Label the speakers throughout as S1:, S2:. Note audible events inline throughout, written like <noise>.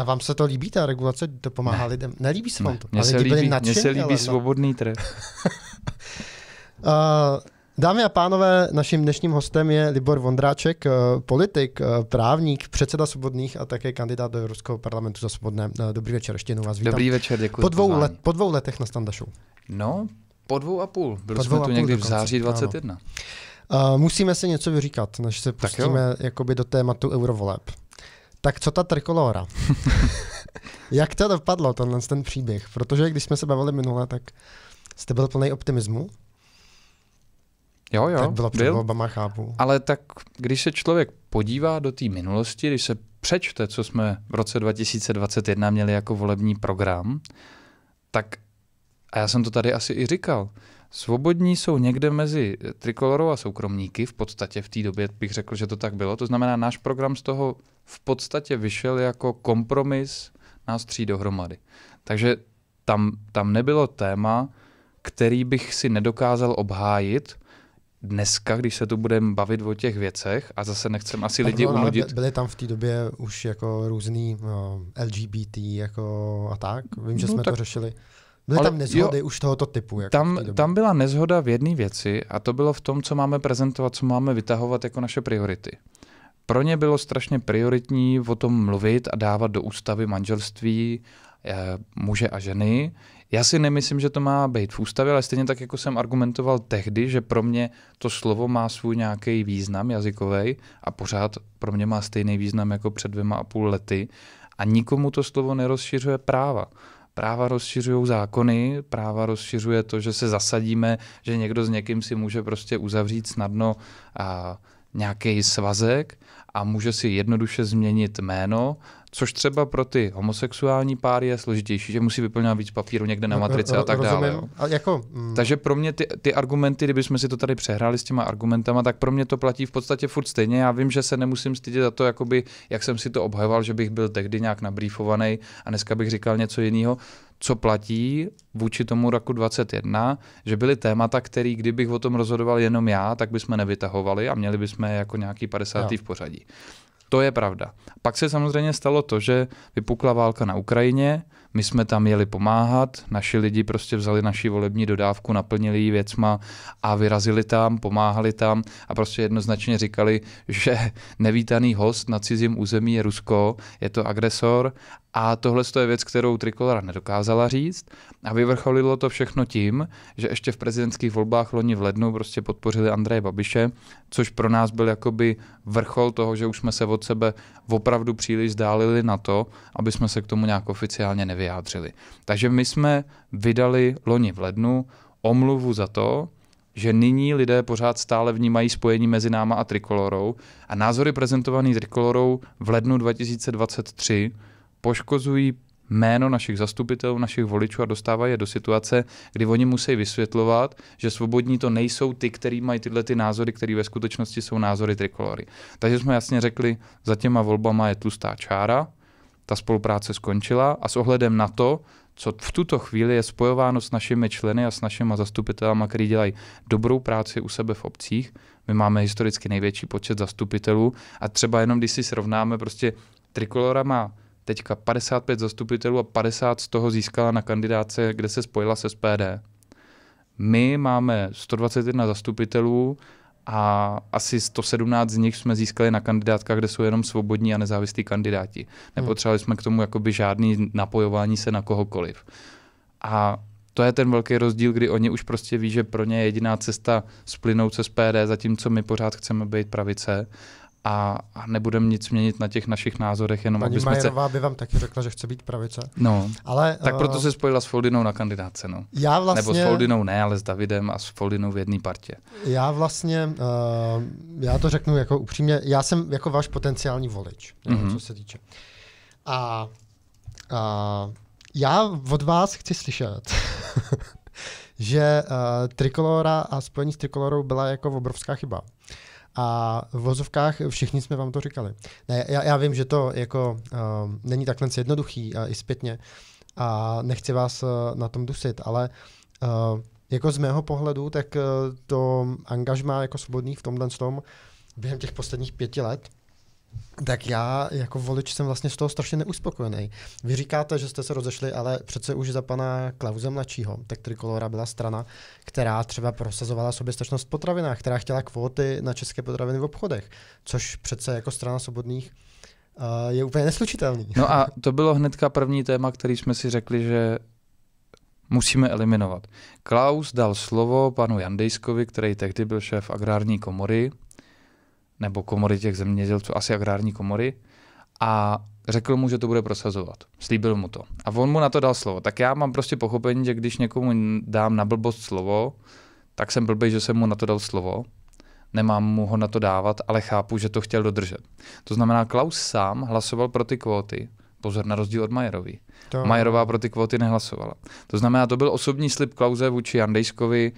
S1: A vám se to líbí, ta regulace, to pomáhá ne. lidem? Nelíbí se vám to? Mně se, se, se líbí ale, no. svobodný trh. uh, <laughs> Dámy a pánové, naším dnešním hostem je Libor Vondráček, eh, politik, eh, právník, předseda Svobodných a také kandidát do Evropského parlamentu za Svobodné. Eh, dobrý večer, ještě jednou vás vítám. Dobrý večer, děkuji. Po dvou, let, po dvou letech na Standa Show.
S2: No, po dvou a půl. Byli po jsme tu někdy v září 21.
S1: Uh, musíme se něco vyříkat, než se pustíme jakoby do tématu eurovoleb. Tak co ta trikolora? <laughs> Jak to dopadlo, tenhle ten příběh? Protože když jsme se bavili minule, tak jste byl plný optimismu.
S2: Jo, jo. Tak bylo před byl, volbama, chápu. Ale tak, když se člověk podívá do té minulosti, když se přečte, co jsme v roce 2021 měli jako volební program, tak, a já jsem to tady asi i říkal, Svobodní jsou někde mezi trikolorou a soukromníky, v podstatě v té době bych řekl, že to tak bylo. To znamená, náš program z toho v podstatě vyšel jako kompromis nás tří dohromady. Takže tam, tam nebylo téma, který bych si nedokázal obhájit dneska, když se tu budeme bavit o těch věcech a zase nechcem asi Pardon, lidi no, unudit.
S1: Byly tam v té době už jako různý no, LGBT jako a tak? Vím, že no, jsme tak... to řešili. Byly ale, tam nezhody jo, už tohoto typu. Jako tam,
S2: tam byla nezhoda v jedné věci a to bylo v tom, co máme prezentovat, co máme vytahovat jako naše priority. Pro ně bylo strašně prioritní o tom mluvit a dávat do ústavy manželství eh, muže a ženy. Já si nemyslím, že to má být v ústavě, ale stejně tak, jako jsem argumentoval tehdy, že pro mě to slovo má svůj nějaký význam jazykový a pořád pro mě má stejný význam jako před dvěma a půl lety a nikomu to slovo nerozšiřuje práva. Práva rozšiřují zákony, práva rozšiřuje to, že se zasadíme, že někdo s někým si může prostě uzavřít snadno a, nějaký svazek a může si jednoduše změnit jméno což třeba pro ty homosexuální páry je složitější, že musí vyplňovat víc papíru někde na no, matrice a tak dále. A jako, mm. Takže pro mě ty, ty argumenty, kdybychom si to tady přehráli s těma argumentama, tak pro mě to platí v podstatě furt stejně. Já vím, že se nemusím stydět za to, jakoby, jak jsem si to obhajoval, že bych byl tehdy nějak nabrýfovaný a dneska bych říkal něco jiného co platí vůči tomu roku 21, že byly témata, který kdybych o tom rozhodoval jenom já, tak bychom nevytahovali a měli bychom jako nějaký 50. No. v pořadí. To je pravda. Pak se samozřejmě stalo to, že vypukla válka na Ukrajině, my jsme tam jeli pomáhat, naši lidi prostě vzali naši volební dodávku, naplnili ji věcma a vyrazili tam, pomáhali tam a prostě jednoznačně říkali, že nevítaný host na cizím území je Rusko, je to agresor a tohle je věc, kterou Trikolora nedokázala říct a vyvrcholilo to všechno tím, že ještě v prezidentských volbách loni v lednu prostě podpořili Andreje Babiše, což pro nás byl jakoby vrchol toho, že už jsme se od sebe opravdu příliš zdálili na to, aby jsme se k tomu nějak oficiálně nevyjádřili. Takže my jsme vydali loni v lednu omluvu za to, že nyní lidé pořád stále vnímají spojení mezi náma a Trikolorou a názory prezentované Trikolorou v lednu 2023 poškozují jméno našich zastupitelů, našich voličů a dostávají je do situace, kdy oni musí vysvětlovat, že svobodní to nejsou ty, kteří mají tyhle ty názory, které ve skutečnosti jsou názory trikolory. Takže jsme jasně řekli, za těma volbama je tlustá čára, ta spolupráce skončila a s ohledem na to, co v tuto chvíli je spojováno s našimi členy a s našimi zastupitelama, kteří dělají dobrou práci u sebe v obcích. My máme historicky největší počet zastupitelů a třeba jenom když si srovnáme, prostě Trikolora má teďka 55 zastupitelů a 50 z toho získala na kandidáce, kde se spojila se SPD. My máme 121 zastupitelů a asi 117 z nich jsme získali na kandidátkách, kde jsou jenom svobodní a nezávislí kandidáti. Nepotřebovali hmm. jsme k tomu jakoby žádný napojování se na kohokoliv. A to je ten velký rozdíl, kdy oni už prostě ví, že pro ně je jediná cesta splynout se SPD, zatímco my pořád chceme být pravice a, a nebudeme nic měnit na těch našich názorech, jenom Pani aby jsme Majerová
S1: se... by vám taky řekla, že chce být pravice. No, ale, tak uh... proto eh, se
S2: spojila s Foldinou na kandidáce. No. Já vlastně... Nebo s vlastně- Foldinou ne, ale s Davidem a s Foldinou v jedné partě.
S1: Já vlastně, uh, já to řeknu jako upřímně, já jsem jako váš potenciální volič,
S2: mm-hmm. co se týče.
S1: A, a já od vás chci slyšet, <laughs> že uh, eh, Trikolora a spojení s Trikolorou byla jako obrovská chyba. A v vozovkách všichni jsme vám to říkali. Ne, já, já vím, že to jako uh, není takhle jednoduchý uh, i zpětně a nechci vás uh, na tom dusit, ale uh, jako z mého pohledu, tak uh, to angažma jako svobodný v tomhle tom během těch posledních pěti let tak já jako volič jsem vlastně z toho strašně neuspokojený. Vy říkáte, že jste se rozešli, ale přece už za pana Klauze mladšího, tak Trikolora byla strana, která třeba prosazovala soběstačnost v potravinách, která chtěla kvóty na české potraviny v obchodech, což přece jako strana svobodných uh, je úplně neslučitelný. No a
S2: to bylo hnedka první téma, který jsme si řekli, že musíme eliminovat. Klaus dal slovo panu Jandejskovi, který tehdy byl šéf agrární komory, nebo komory těch zemědělců, asi agrární komory, a řekl mu, že to bude prosazovat. Slíbil mu to. A on mu na to dal slovo. Tak já mám prostě pochopení, že když někomu dám na blbost slovo, tak jsem blbý, že jsem mu na to dal slovo. Nemám mu ho na to dávat, ale chápu, že to chtěl dodržet. To znamená, Klaus sám hlasoval pro ty kvóty, pozor, na rozdíl od Majerový. To... Majerová pro ty kvóty nehlasovala. To znamená, to byl osobní slib Klauze vůči Andejskovi,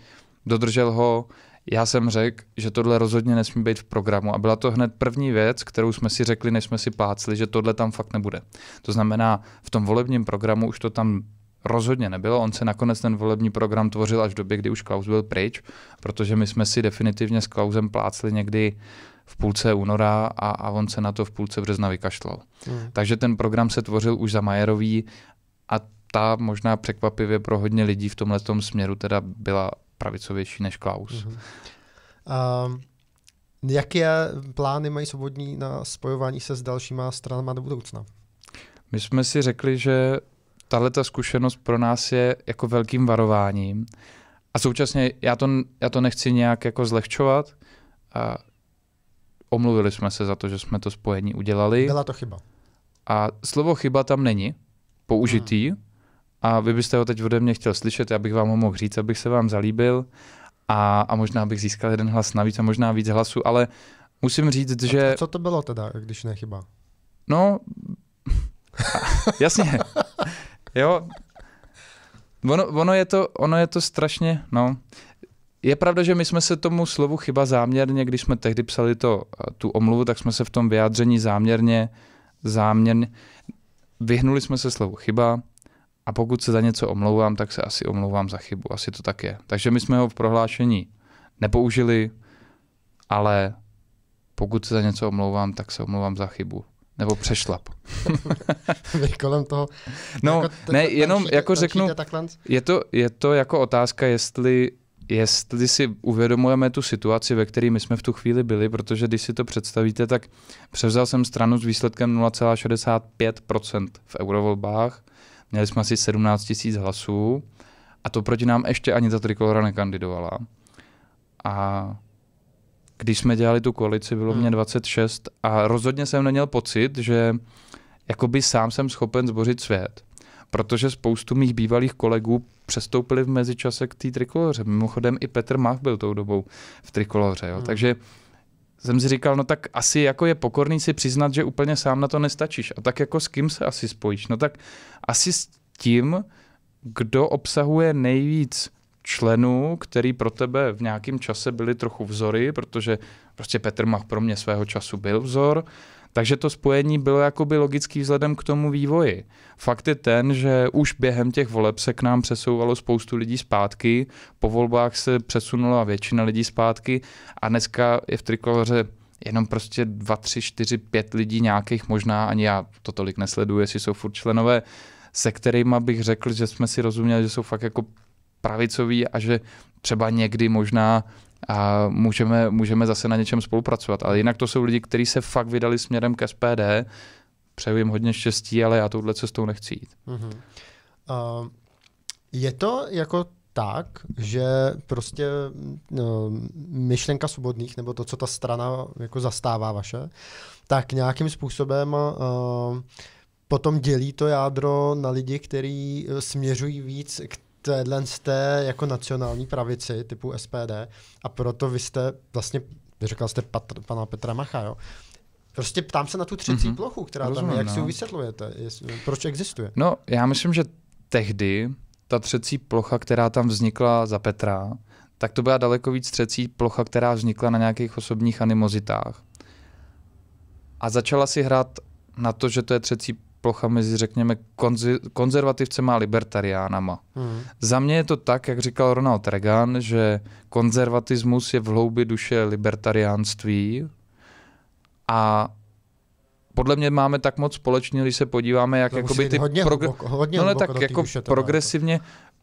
S2: dodržel ho, já jsem řekl, že tohle rozhodně nesmí být v programu. A byla to hned první věc, kterou jsme si řekli, než jsme si plácli, že tohle tam fakt nebude. To znamená, v tom volebním programu už to tam rozhodně nebylo. On se nakonec ten volební program tvořil až v době, kdy už Klaus byl pryč, protože my jsme si definitivně s Klausem plácli někdy v půlce února a, a on se na to v půlce března vykašlal. Hmm. Takže ten program se tvořil už za Majerový a ta možná překvapivě pro hodně lidí v tomhle směru teda byla pravicovější než Klaus. Mm-hmm.
S1: Um, jaké plány mají svobodní na spojování se s dalšíma stranama do budoucna?
S2: My jsme si řekli, že tahle ta zkušenost pro nás je jako velkým varováním. A současně já to, já to nechci nějak jako zlehčovat. A omluvili jsme se za to, že jsme to spojení udělali. Byla to chyba. A slovo chyba tam není použitý, hmm a vy byste ho teď ode mě chtěl slyšet, já bych vám ho mohl říct, abych se vám zalíbil a, a možná bych získal jeden hlas navíc a možná víc hlasů, ale musím říct, že... A
S1: co to bylo teda, když nechyba?
S2: No, <laughs> jasně. jo, Ono, ono, je to, ono je to strašně, no. Je pravda, že my jsme se tomu slovu chyba záměrně, když jsme tehdy psali to, eh, tu omluvu, tak jsme se v tom vyjádření záměrně, záměrně, vyhnuli jsme se slovu chyba, a pokud se za něco omlouvám, tak se asi omlouvám za chybu. Asi to tak je. Takže my jsme ho v prohlášení nepoužili, ale pokud se za něco omlouvám, tak se omlouvám za chybu. Nebo přešlap. <laughs> kolem toho. No, jako ne, jenom jako řeknu, je to, je to jako otázka, jestli, jestli si uvědomujeme tu situaci, ve které my jsme v tu chvíli byli, protože když si to představíte, tak převzal jsem stranu s výsledkem 0,65% v eurovolbách Měli jsme asi 17 tisíc hlasů a to proti nám ještě ani ta trikolora nekandidovala. A když jsme dělali tu koalici, bylo hmm. mě 26 a rozhodně jsem neměl pocit, že jakoby sám jsem schopen zbořit svět. Protože spoustu mých bývalých kolegů přestoupili v mezičase k té trikoloře. Mimochodem i Petr Mach byl tou dobou v trikoloře. Jo. Hmm. Takže jsem si říkal, no tak asi jako je pokorný si přiznat, že úplně sám na to nestačíš. A tak jako s kým se asi spojíš? No tak asi s tím, kdo obsahuje nejvíc členů, který pro tebe v nějakém čase byli trochu vzory, protože prostě Petr Mach pro mě svého času byl vzor, uh, takže to spojení bylo jakoby logický vzhledem k tomu vývoji. Fakt je ten, že už během těch voleb se k nám přesouvalo spoustu lidí zpátky, po volbách se přesunula většina lidí zpátky a dneska je v trikoloře jenom prostě 2, 3, 4, 5 lidí nějakých možná, ani já to tolik nesleduji, jestli jsou furt členové, se kterými bych řekl, že jsme si rozuměli, že jsou fakt jako pravicoví a že třeba někdy možná a můžeme, můžeme zase na něčem spolupracovat. Ale jinak to jsou lidi, kteří se fakt vydali směrem k SPD. Přeju jim hodně štěstí, ale já touhle cestou nechci jít.
S1: Mm-hmm. Uh, je to jako tak, že prostě no, myšlenka svobodných, nebo to, co ta strana jako zastává vaše, tak nějakým způsobem uh, potom dělí to jádro na lidi, kteří e, směřují víc k téhle té jako nacionální pravici typu SPD a proto vy jste vlastně, vy říkal jste patr, pana Petra Macha, jo? Prostě ptám se na tu třecí mm-hmm. plochu, která Rozumím, tam je, jak no. si ji vysvětlujete, jest, proč existuje?
S2: No, já myslím, že tehdy ta třecí plocha, která tam vznikla za Petra, tak to byla daleko víc třecí plocha, která vznikla na nějakých osobních animozitách. A začala si hrát na to, že to je třecí plocha mezi, řekněme, konzi- konzervativcema a libertariánama. Hmm. Za mě je to tak, jak říkal Ronald Reagan, že konzervatismus je v hloubi duše libertariánství a podle mě máme tak moc společně, když se podíváme, jak jakoby ty hodně progr... hluboko, hodně no, ne, tak jako, jako progresivně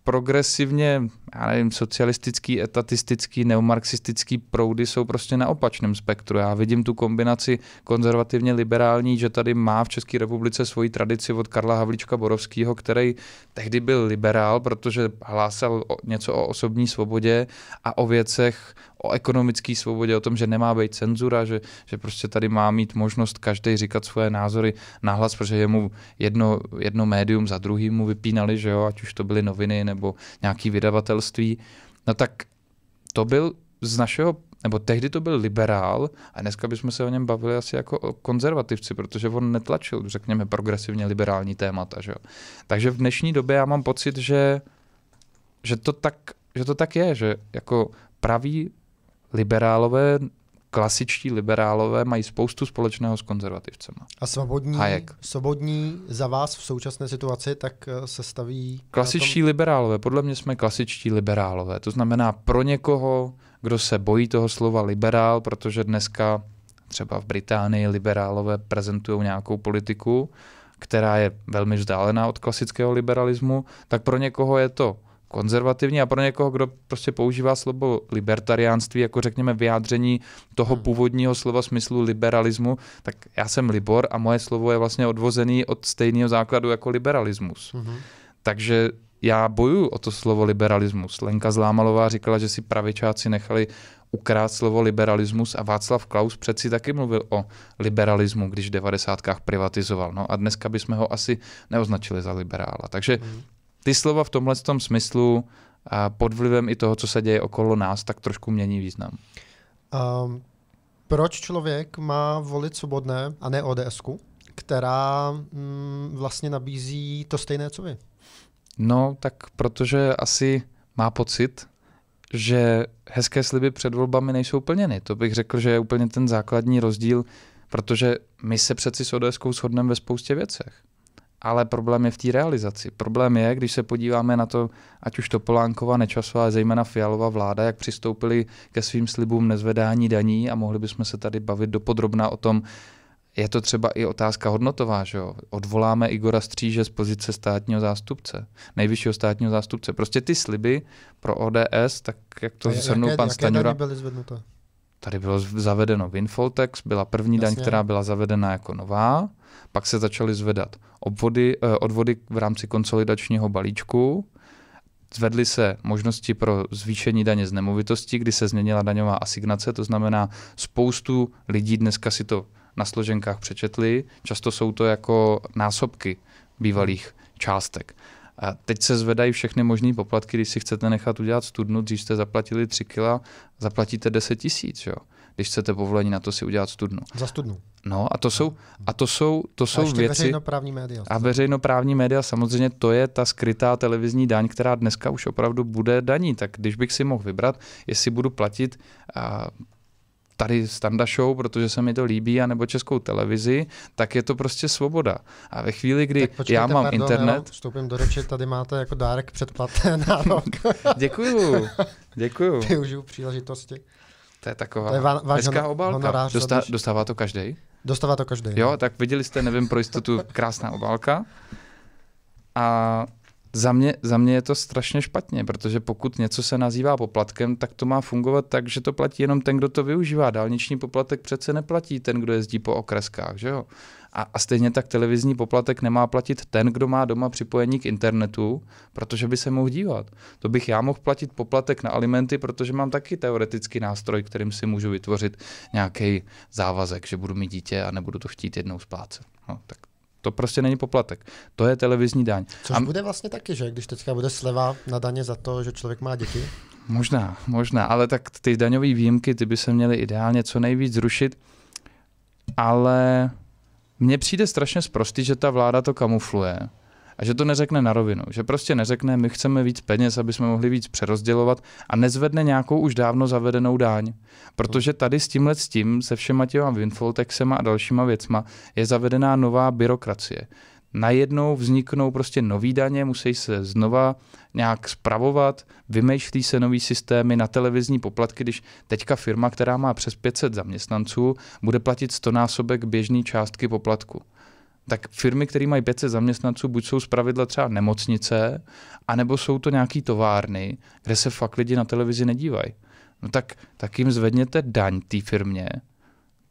S2: progresivně, já nevím, socialistický, etatistický, neomarxistický proudy jsou prostě na opačném spektru. Já vidím tu kombinaci konzervativně liberální, že tady má v České republice svoji tradici od Karla Havlíčka Borovského, který tehdy byl liberál, protože hlásal něco o osobní svobodě a o věcech, o ekonomické svobodě, o tom, že nemá být cenzura, že, že prostě tady má mít možnost každý říkat svoje názory nahlas, protože jemu jedno, jedno médium za druhým mu vypínali, že jo, ať už to byly noviny nebo nebo nějaký vydavatelství, no tak to byl z našeho nebo tehdy to byl liberál a dneska bychom se o něm bavili asi jako o konzervativci, protože on netlačil, řekněme, progresivně liberální témata. Že jo? Takže v dnešní době já mám pocit, že, že, to tak, že to tak je, že jako praví liberálové klasičtí liberálové mají spoustu společného s konzervativcema.
S1: A svobodní, Hayek. svobodní za vás v současné situaci tak eh, se staví...
S2: Klasičtí tom... liberálové, podle mě jsme klasičtí liberálové. To znamená pro někoho, kdo se bojí toho slova liberál, protože dneska třeba v Británii liberálové prezentují nějakou politiku, která je velmi vzdálená od klasického liberalismu, tak pro někoho je to konzervativní a pro někoho, kdo prostě používá slovo libertariánství jako řekněme vyjádření toho hmm. původního slova smyslu liberalismu, tak já jsem Libor a moje slovo je vlastně odvozený od stejného základu jako liberalismus. Hmm. Takže já bojuju o to slovo liberalismus. Lenka Zlámalová říkala, že si pravičáci nechali ukrát slovo liberalismus a Václav Klaus přeci taky mluvil o liberalismu, když v devadesátkách privatizoval. No a dneska bychom ho asi neoznačili za liberála. Takže hmm ty slova v tomhle tom smyslu a pod vlivem i toho, co se děje okolo nás, tak trošku mění význam.
S1: Um, proč člověk má volit svobodné a ne ods která mm, vlastně nabízí to stejné, co vy?
S2: No, tak protože asi má pocit, že hezké sliby před volbami nejsou plněny. To bych řekl, že je úplně ten základní rozdíl, protože my se přeci s ods shodneme ve spoustě věcech ale problém je v té realizaci. Problém je, když se podíváme na to, ať už Topolánkova, Nečasová, zejména Fialová vláda, jak přistoupili ke svým slibům nezvedání daní a mohli bychom se tady bavit dopodrobna o tom, je to třeba i otázka hodnotová, že jo? Odvoláme Igora Stříže z pozice státního zástupce, nejvyššího státního zástupce. Prostě ty sliby pro ODS, tak jak to, zhrnul pan jaké Jaké byly zvednuté? Tady bylo zavedeno windfall tax, byla první Jasně. daň, která byla zavedena jako nová, pak se začaly zvedat obvody, eh, odvody v rámci konsolidačního balíčku, Zvedly se možnosti pro zvýšení daně z nemovitosti, kdy se změnila daňová asignace, to znamená spoustu lidí dneska si to na složenkách přečetli, často jsou to jako násobky bývalých částek. A teď se zvedají všechny možné poplatky, když si chcete nechat udělat studnu, dřív jste zaplatili 3 kila, zaplatíte 10 tisíc, jo? když chcete povolení na to si udělat studnu. Za studnu. No a to jsou, a to jsou, to jsou a ještě věci. veřejnoprávní média. A veřejnoprávní média samozřejmě to je ta skrytá televizní daň, která dneska už opravdu bude daní. Tak když bych si mohl vybrat, jestli budu platit a, tady Standa Show, protože se mi to líbí, anebo Českou televizi, tak je to prostě svoboda. A ve chvíli, kdy tak počkejte, já mám pardon, internet... Jo,
S1: vstoupím do řeči, tady máte jako dárek předplaté <laughs> na rok.
S2: <laughs> děkuju, děkuju. Využiju příležitosti. To je taková to je hezká obálka. Dosta- dostává to každý? Dostává to každý. Jo, no. tak viděli jste, nevím, pro jistotu, krásná obálka. A za mě, za mě je to strašně špatně, protože pokud něco se nazývá poplatkem, tak to má fungovat tak, že to platí jenom ten, kdo to využívá. Dálniční poplatek přece neplatí ten, kdo jezdí po okreskách, že jo? A, a stejně tak televizní poplatek nemá platit ten, kdo má doma připojení k internetu, protože by se mohl dívat. To bych já mohl platit poplatek na alimenty, protože mám taky teoretický nástroj, kterým si můžu vytvořit nějaký závazek, že budu mít dítě a nebudu to chtít jednou splácet. No, tak to prostě není poplatek. To je televizní daň. Což a... bude
S1: vlastně taky, že? Když teďka bude sleva na daně za to, že člověk má děti?
S2: Možná, možná, ale tak ty daňové výjimky, ty by se měly ideálně co nejvíc zrušit, ale mně přijde strašně zprostý, že ta vláda to kamufluje a že to neřekne na rovinu, že prostě neřekne, my chceme víc peněz, aby jsme mohli víc přerozdělovat a nezvedne nějakou už dávno zavedenou dáň, Protože tady s tímhle s tím, se všema těma windfall a dalšíma věcma je zavedená nová byrokracie najednou vzniknou prostě nový daně, musí se znova nějak spravovat, vymýšlí se nový systémy na televizní poplatky, když teďka firma, která má přes 500 zaměstnanců, bude platit 100 násobek běžné částky poplatku tak firmy, které mají 500 zaměstnanců, buď jsou zpravidla třeba nemocnice, anebo jsou to nějaké továrny, kde se fakt lidi na televizi nedívají. No tak, tak jim zvedněte daň té firmě,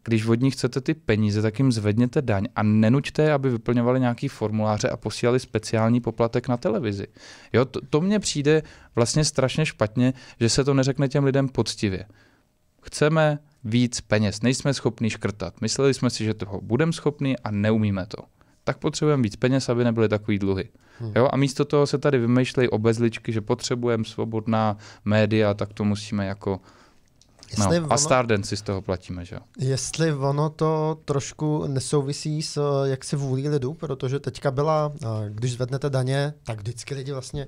S2: když od nich chcete ty peníze, tak jim zvedněte daň a nenuďte je, aby vyplňovali nějaký formuláře a posílali speciální poplatek na televizi. Jo, to, to mně přijde vlastně strašně špatně, že se to neřekne těm lidem poctivě. Chceme víc peněz. Nejsme schopni škrtat. Mysleli jsme si, že toho budeme schopni a neumíme to. Tak potřebujeme víc peněz, aby nebyly takový dluhy. Hmm. Jo? A místo toho se tady vymýšlejí obezličky, že potřebujeme svobodná média, tak to musíme jako no, ono, a Starden si z toho platíme, že jo?
S1: Jestli ono to trošku nesouvisí s eh, jaksi vůlí lidu, protože teďka byla, eh, když zvednete daně, tak vždycky lidi vlastně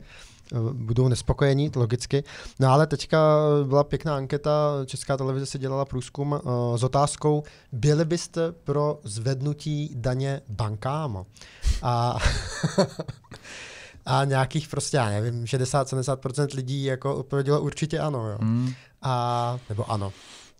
S1: Eh, budou nespokojení, logicky. No ale teďka byla pěkná anketa, Česká televize si dělala průzkum uh, s otázkou, byli byste pro zvednutí daně bankám? A <laughs> a nějakých prostě, já nevím, 60-70% lidí jako odpovědělo určitě ano, jo. Mm. A,
S2: nebo ano.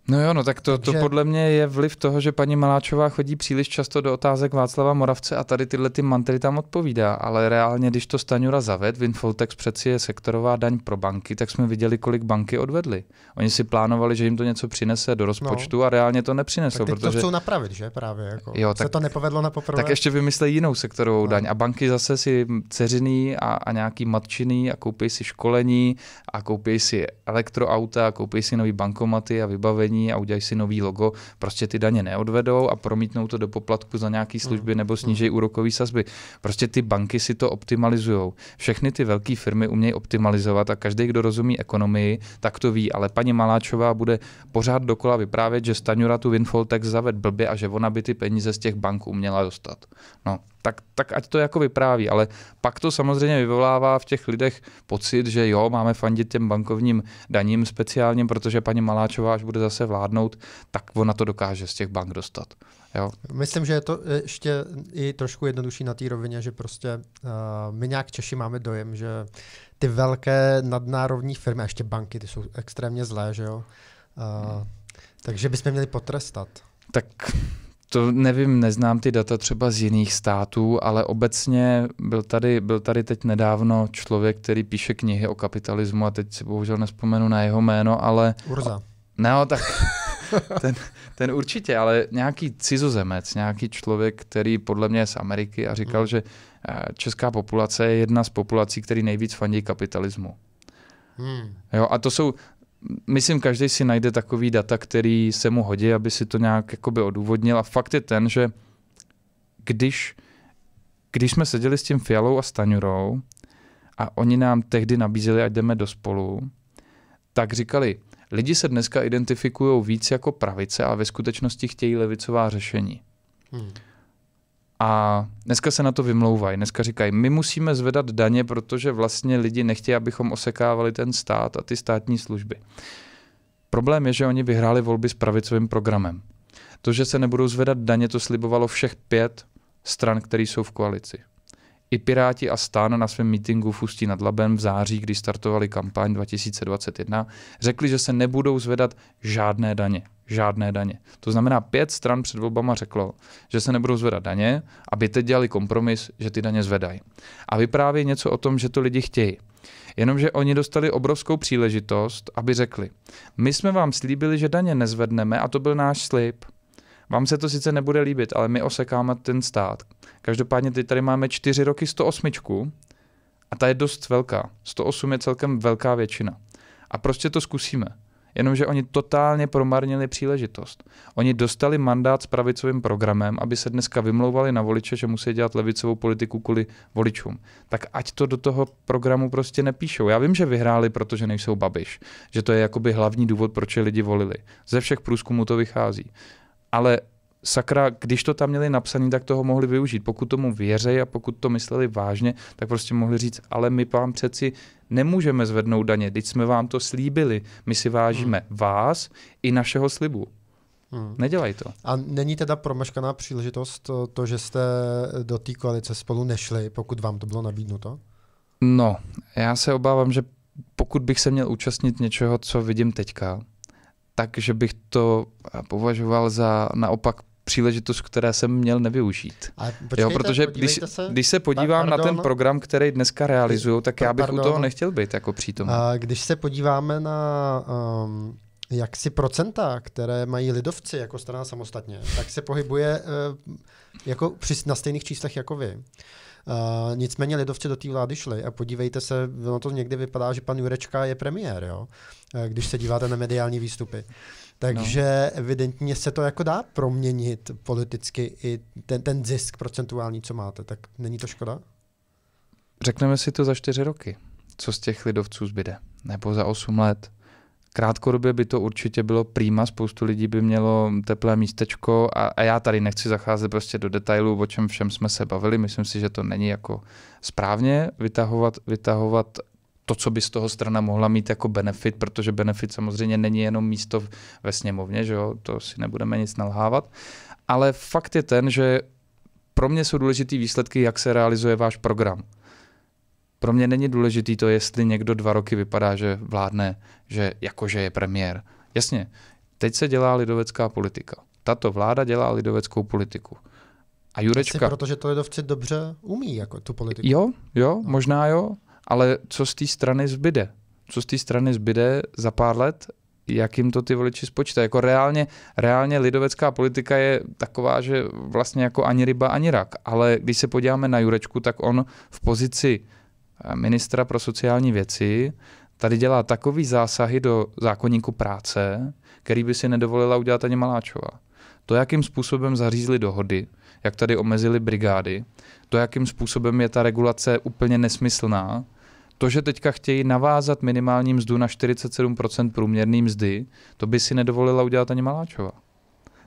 S2: No jo, no tak to, to že... podle mě je vliv toho, že paní Maláčová chodí příliš často do otázek Václava Moravce a tady tyhle ty mantry tam odpovídá, ale reálně, když to Staňura zaved, Winfoltex přeci je sektorová daň pro banky, tak jsme viděli, kolik banky odvedly. Oni si plánovali, že jim to něco přinese do rozpočtu no. a reálně to nepřineslo. Tak protože... to chcou
S1: napravit, že právě? Jako. Jo, tak, se to nepovedlo na poprvé. Tak ještě
S2: vymyslej jinou sektorovou no. daň a banky zase si ceřiný a, a nějaký matčiný, a koupí si školení a koupí si elektroauta, a koupí si nový bankomaty a vybavení zařízení a udělají si nový logo, prostě ty daně neodvedou a promítnou to do poplatku za nějaké hmm. služby nebo hmm. snížejí úrokové sazby. Prostě ty banky si to optimalizují. Všechny ty velké firmy umějí optimalizovat a každý, kdo rozumí ekonomii, tak to ví. Ale paní Maláčová bude pořád dokola vyprávět, že Staňura tu Winfoltex zaved blbě a že ona by ty peníze z těch bank uměla dostat. No, tak, tak ať to jako vypráví. Ale pak to samozřejmě vyvolává v těch lidech pocit, že jo, máme fandit těm bankovním daním speciálně, protože paní Maláčová, až bude zase vládnout, tak ona to dokáže z těch bank dostat. Jo?
S1: Myslím, že je to eh, ještě i trošku jednodušší na té rovině, že prostě uh, my nějak Češi máme dojem, že ty velké nadnárodní firmy, a ještě banky, ty jsou extrémně zlé, že jo? Uh, hmm. Takže bychom měli potrestat.
S2: Tak to nevím, neznám ty data třeba z jiných států, ale obecně byl tady, byl tady teď nedávno člověk, který píše knihy o kapitalismu a teď si bohužel nespomenu na jeho jméno, ale... Urza. No, tak <laughs> ten, ten určitě, ale nějaký cizozemec, nějaký člověk, který podle mě je z Ameriky a říkal, hmm. že eh, česká populace je jedna z populací, který nejvíc fandí kapitalismu. Hmm. Jo, a to jsou, myslím, každý si najde takový data, který se mu hodí, aby si to nějak jakoby odůvodnil. A fakt je ten, že když, když jsme seděli s tím Fialou a Staňurou a oni nám tehdy nabízeli, ať jdeme do spolu, tak říkali, lidi se dneska identifikují víc jako pravice a ve skutečnosti chtějí levicová řešení. Hmm. A dneska se na to vymlouvají. Dneska říkají, my musíme zvedat daně, protože vlastně lidi nechtějí, abychom osekávali ten stát a ty státní služby. Problém je, že oni vyhráli volby s pravicovým programem. To, že se nebudou zvedat daně, to slibovalo všech pět stran, které jsou v koalici. I Piráti a Stán na svém mítingu v Ústí nad Labem v září, kdy startovali kampaň 2021, řekli, že se nebudou zvedat žádné daně žádné daně. To znamená, pět stran před volbama řeklo, že se nebudou zvedat daně, aby teď dělali kompromis, že ty daně zvedají. A vyprávějí něco o tom, že to lidi chtějí. Jenomže oni dostali obrovskou příležitost, aby řekli, my jsme vám slíbili, že daně nezvedneme a to byl náš slib. Vám se to sice nebude líbit, ale my osekáme ten stát. Každopádně teď tady máme čtyři roky 108 a ta je dost velká. 108 je celkem velká většina. A prostě to zkusíme. Jenomže oni totálně promarnili příležitost. Oni dostali mandát s pravicovým programem, aby se dneska vymlouvali na voliče, že musí dělat levicovou politiku kvůli voličům. Tak ať to do toho programu prostě nepíšou. Já vím, že vyhráli, protože nejsou babiš. Že to je jakoby hlavní důvod, proč je lidi volili. Ze všech průzkumů to vychází. Ale sakra, když to tam měli napsaný, tak toho mohli využít. Pokud tomu věřejí a pokud to mysleli vážně, tak prostě mohli říct, ale my vám přeci nemůžeme zvednout daně, teď jsme vám to slíbili, my si vážíme hmm. vás i našeho slibu. Hmm. Nedělej to. A
S1: není teda promeškaná příležitost eh, to že jste eh, do té koalice spolu nešli, pokud vám to bylo nabídnuto?
S2: No, já se obávám, že pokud bych se měl účastnit něčeho, co vidím teďka, takže bych to považoval za naopak příležitost, které jsem měl nevyužít. počkejte, jo, protože když se, když se podívám pardon, na ten program, který dneska realizují, tak já bych pardon, u toho nechtěl být jako přítomný. A
S1: když se podíváme na um, jak si procenta, které mají lidovci jako strana samostatně, tak se pohybuje uh, jako při, na stejných číslech jako vy. Uh, nicméně lidovci do té vlády šli a podívejte se, ono to někdy vypadá, že pan Jurečka je premiér, jo? Eh, když se díváte na mediální výstupy. Takže no. evidentně se to jako dá proměnit politicky i ten, ten zisk procentuální, co máte. Tak není to škoda?
S2: Řekneme si to za čtyři roky, co z těch lidovců zbyde. Nebo za osm let. Krátkodobě by to určitě bylo prýma, spoustu lidí by mělo teplé místečko a, a já tady nechci zacházet prostě do detailů, o čem všem jsme se bavili. Myslím si, že to není jako správně vytahovat, vytahovat to, co by z toho strana mohla mít jako benefit, protože benefit samozřejmě není jenom místo ve sněmovně, že jo, to si nebudeme nic nalhávat, ale fakt je ten, že pro mě jsou důležitý výsledky, jak se realizuje váš program. Pro mě není důležitý to, jestli někdo dva roky vypadá, že vládne, že jakože je premiér. Jasně, teď se dělá lidovecká politika. Tato vláda dělá lidoveckou politiku. A Jurečka... Jasně,
S1: protože to lidovci dobře umí, jako tu politiku. Jo,
S2: jo, no. možná jo ale co z té strany zbyde? Co z té strany zbyde za pár let? Jak jim to ty voliči spočítají? Jako reálně, reálně lidovecká politika je taková, že vlastně jako ani ryba, ani rak. Ale když se podíváme na Jurečku, tak on v pozici eh, ministra pro sociální věci tady dělá takový zásahy do zákonníku práce, který by si nedovolila udělat ani Maláčová. To, jakým způsobem zařízli dohody, jak tady omezili brigády, to, jakým způsobem je ta regulace úplně nesmyslná, to, že teďka chtějí navázat minimální mzdu na 47% průměrný mzdy, to by si nedovolila udělat ani Maláčova.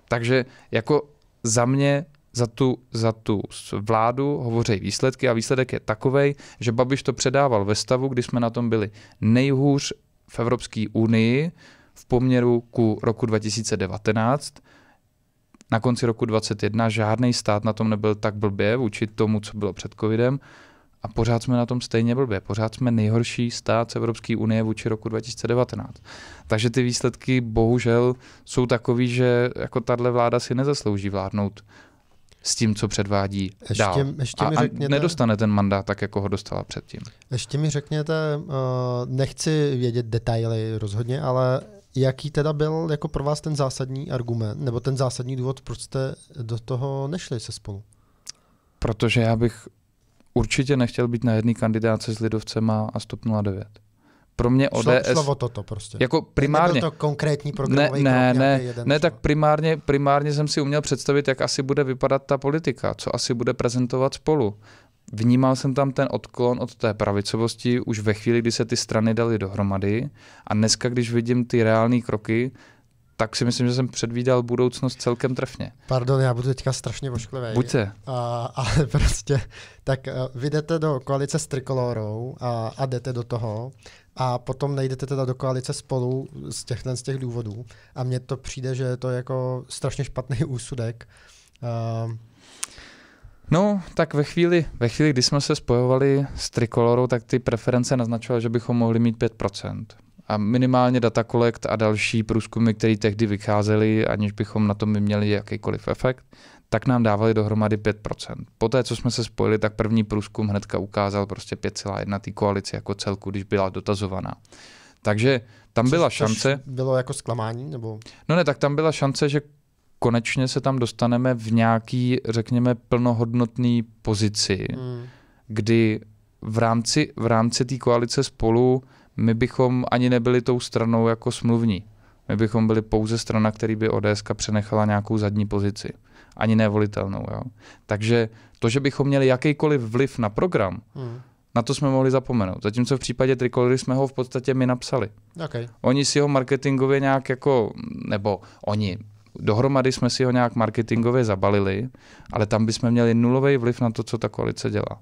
S2: Takže jako za mě za tu, za tu vládu hovoří výsledky a výsledek je takový, že Babiš to předával ve stavu, kdy jsme na tom byli nejhůř v Evropské unii v poměru ku roku 2019 na konci roku 2021 žádný stát na tom nebyl tak blbě vůči tomu, co bylo před covidem a pořád jsme na tom stejně blbě. Pořád jsme nejhorší stát z Evropské unie vůči roku 2019. Takže ty výsledky bohužel jsou takový, že jako tahle vláda si nezaslouží vládnout s tím, co předvádí ještě, dál. Ještě mi a, řekněte, a nedostane ten mandát tak, jako ho dostala předtím.
S1: Ještě mi řekněte, eh, nechci vědět detaily rozhodně, ale jaký teda byl jako pro vás ten zásadní argument, nebo ten zásadní důvod, proč jste do toho nešli se spolu?
S2: Protože já bych určitě nechtěl být na jedné kandidáce s Lidovcema a stop 09. Pro mě ODS... Slovo toto prostě. Jako primárně. Nebyl to konkrétní programový ne, ne, krok, ne, jeden, ne, tak primárně, primárně jsem si uměl představit, jak asi bude vypadat ta politika, co asi bude prezentovat spolu. Vnímal jsem tam ten odklon od té pravicovosti už ve chvíli, kdy se ty strany daly dohromady a dneska, když vidím ty reální kroky, tak si myslím, že jsem předvídal budoucnost celkem trefně.
S1: Pardon, já budu teďka strašně ošklivý. Buďte. A, ale <laughs> prostě, tak eh, vy jdete do koalice s Trikolorou a, a jdete do toho a potom nejdete teda do koalice spolu z těchto z těch důvodů. A mně to přijde, že to je to jako strašně špatný <laughs> úsudek.
S2: Uh, No, tak ve chvíli, ve chvíli, kdy jsme se spojovali s tricolorou, tak ty preference naznačovaly, že bychom mohli mít 5%. A minimálně Data Collect a další průzkumy, které tehdy vycházely, aniž bychom na tom měli jakýkoliv efekt, tak nám dávali dohromady 5%. Poté, co jsme se spojili, tak první průzkum hnedka ukázal prostě 5,1 té koalici jako celku, když byla dotazovaná. Takže tam Což byla šance.
S1: Bylo jako zklamání? Nebo?
S2: No ne, tak tam byla šance, že konečně se tam dostaneme v nějaký, řekněme, plnohodnotný pozici, hmm. kdy v rámci, v rámci té koalice spolu my bychom ani nebyli tou stranou jako smluvní. My bychom byli pouze strana, který by ODS přenechala nějakou zadní pozici. Ani nevolitelnou. Jo. Takže to, že bychom měli jakýkoliv vliv na program, hmm. na to jsme mohli zapomenout. Zatímco v případě Trikolory jsme ho v podstatě my napsali. Okay. Oni si ho marketingově nějak jako, nebo oni, Dohromady jsme si ho nějak marketingově zabalili, ale tam bychom měli nulový vliv na to, co ta koalice dělá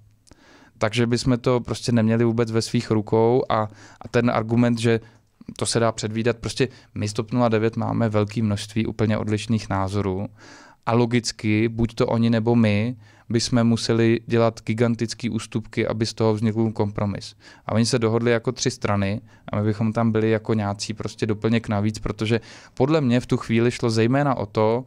S2: takže bychom to prostě neměli vůbec ve svých rukou a, a ten argument, že to se dá předvídat, prostě my z TOP 09 máme velké množství úplně odlišných názorů a logicky buď to oni nebo my bychom museli dělat gigantické ústupky, aby z toho vznikl kompromis. A oni se dohodli jako tři strany a my bychom tam byli jako nějací prostě doplněk navíc, protože podle mě v tu chvíli šlo zejména o to,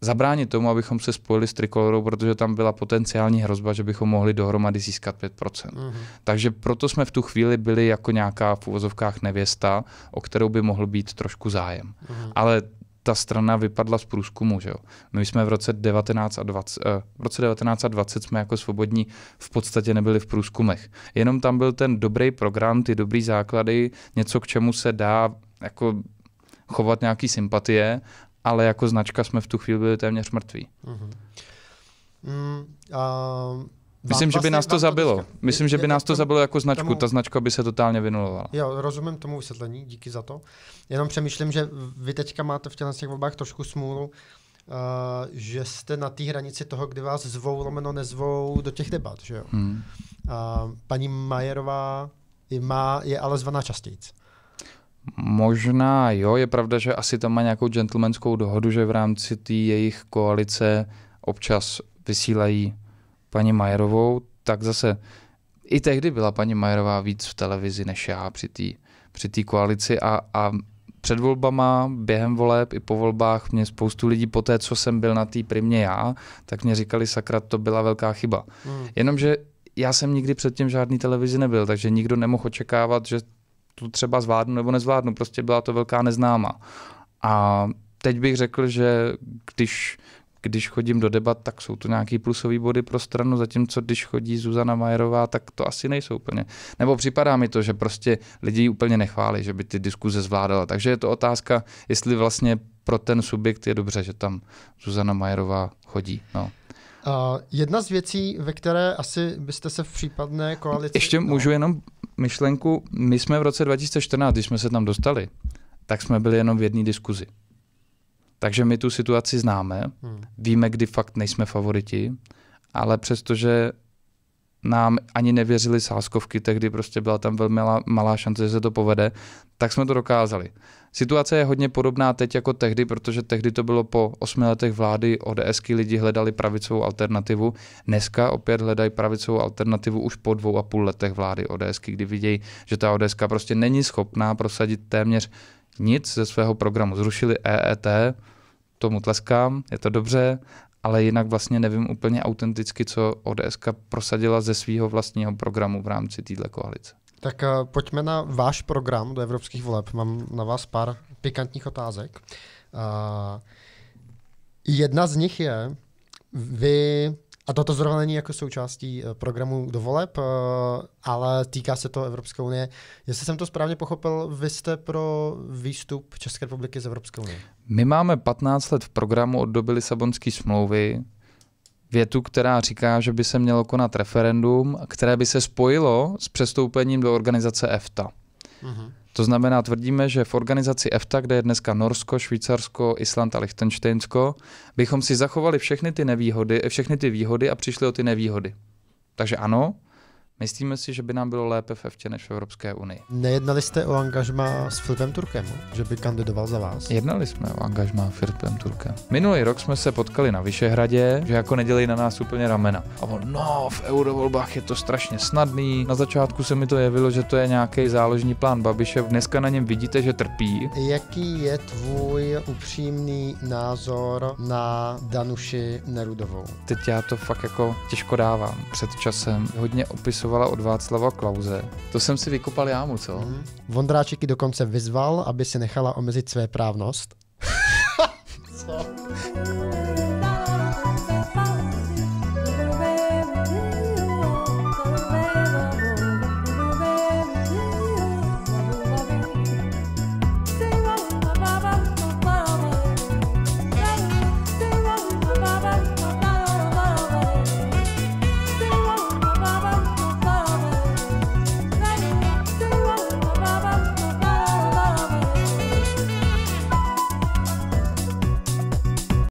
S2: zabránit tomu, abychom se spojili s Trikolorou, protože tam byla potenciální hrozba, že bychom mohli dohromady získat 5%. Mm-hmm. Takže proto jsme v tu chvíli byli jako nějaká v úvozovkách nevěsta, o kterou by mohl být trošku zájem. Mm-hmm. Ale ta strana vypadla z průzkumu. Že jo? My jsme v roce 19 a 20, eh, v roce 19 a 20 jsme jako svobodní v podstatě nebyli v průzkumech. Jenom tam byl ten dobrý program, ty dobrý základy, něco, k čemu se dá jako chovat nějaký sympatie, ale jako značka jsme v tu chvíli byli téměř mrtví.
S1: Mm-hmm. Mm, a Myslím, vlastně že by nás to zabilo. To Myslím, že by vlastně
S2: nás to zabilo jako značku. Tomu, Ta značka by se totálně vynulovala.
S1: Jo, rozumím tomu vysvětlení, díky za to. Jenom přemýšlím, že vy teďka máte v těch volbách trošku smůlu, uh, že jste na té hranici toho, kdy vás zvou, lomeno nezvou do těch debat, že jo? Hmm. Uh, paní Majerová má, je ale zvaná častěji.
S2: Možná jo, je pravda, že asi tam má nějakou gentlemanskou dohodu, že v rámci té jejich koalice občas vysílají paní Majerovou, tak zase i tehdy byla paní Majerová víc v televizi než já při té při koalici a, a před volbama, během voleb i po volbách mě spoustu lidí po té, co jsem byl na té primě já, tak mě říkali sakra, to byla velká chyba. Hmm. Jenomže já jsem nikdy předtím žádný televizi nebyl, takže nikdo nemohl očekávat, že tu třeba zvládnu nebo nezvládnu, prostě byla to velká neznáma. A teď bych řekl, že když, když chodím do debat, tak jsou tu nějaký plusové body pro stranu, zatímco když chodí Zuzana Majerová, tak to asi nejsou úplně. Nebo připadá mi to, že prostě lidi úplně nechválí, že by ty diskuze zvládala. Takže je to otázka, jestli vlastně pro ten subjekt je dobře, že tam Zuzana Majerová chodí. No.
S1: Uh, jedna z věcí, ve které asi byste se v případné koalici...
S2: Ještě no. můžu jenom myšlenku. My jsme v roce 2014, když jsme se tam dostali, tak jsme byli jenom v jedné diskuzi. Takže my tu situaci známe, hmm. víme, kdy fakt nejsme favoriti, ale přestože nám ani nevěřili sáskovky, tehdy prostě byla tam velmi malá, malá šance, že se to povede, tak jsme to dokázali. Situace je hodně podobná teď jako tehdy, protože tehdy to bylo po osmi letech vlády, ODSky lidi hledali pravicovou alternativu, dneska opět hledají pravicovou alternativu už po dvou a půl letech vlády ODSky, kdy vidějí, že ta ODSka prostě není schopná prosadit téměř nic ze svého programu. Zrušili EET, tomu tleskám, je to dobře, ale jinak vlastně nevím úplně autenticky, co ODS prosadila ze svého vlastního programu v rámci této koalice.
S1: Tak uh, pojďme na váš program do evropských voleb. Mám na vás pár pikantních otázek. Uh, jedna z nich je, vy a toto zrovna není jako součástí eh, programu do voleb, eh, ale týká se to Evropské unie. Jestli jsem to správně pochopil, vy jste pro výstup České republiky z Evropské unie.
S2: My máme 15 let v programu od doby Lisabonské smlouvy větu, která říká, že by se mělo konat referendum, které by se spojilo s přestoupením do organizace EFTA. Uh-huh. To znamená, tvrdíme, že v organizaci EFTA, kde je dneska Norsko, Švýcarsko, Island a Liechtensteinsko, bychom si zachovali všechny ty nevýhody, všechny ty výhody a přišli o ty nevýhody. Takže ano, Myslíme si, že by nám bylo lépe v EFTě než v Evropské unii.
S1: Nejednali jste o angažma s Filipem
S2: Turkem, že by kandidoval za vás? Jednali jsme o angažma s Filipem Turkem. Minulý rok jsme se potkali na Vyšehradě, že jako nedělí na nás úplně ramena. A on, no, v eurovolbách je to strašně snadný. Na začátku se mi to jevilo, že to je nějaký záložní plán Babiše. Dneska na něm vidíte, že trpí.
S1: Jaký je tvůj upřímný názor na Danuši Nerudovou?
S2: Teď já to fakt jako těžko dávám. Před časem hodně opis podepisovala od Václava Klauze. To jsem si vykopal mu, co? Mm.
S1: Vondráček ji dokonce vyzval, aby si nechala omezit své právnost. <laughs> co?